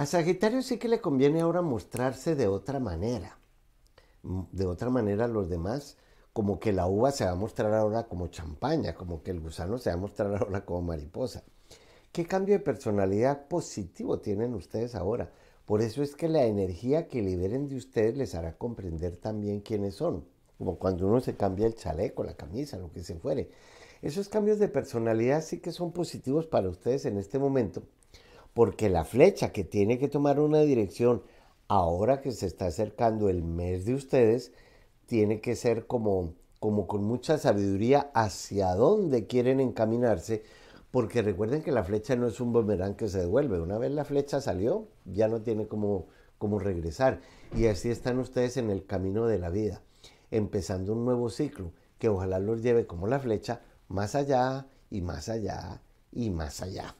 A Sagitario sí que le conviene ahora mostrarse de otra manera. De otra manera a los demás, como que la uva se va a mostrar ahora como champaña, como que el gusano se va a mostrar ahora como mariposa. ¿Qué cambio de personalidad positivo tienen ustedes ahora? Por eso es que la energía que liberen de ustedes les hará comprender también quiénes son, como cuando uno se cambia el chaleco, la camisa, lo que se fuere. Esos cambios de personalidad sí que son positivos para ustedes en este momento, porque la flecha que tiene que tomar una dirección ahora que se está acercando el mes de ustedes, tiene que ser como, como con mucha sabiduría hacia dónde quieren encaminarse, porque recuerden que la flecha no es un boomerang que se devuelve, una vez la flecha salió, ya no tiene como, como regresar. Y así están ustedes en el camino de la vida, empezando un nuevo ciclo que ojalá los lleve como la flecha más allá y más allá y más allá.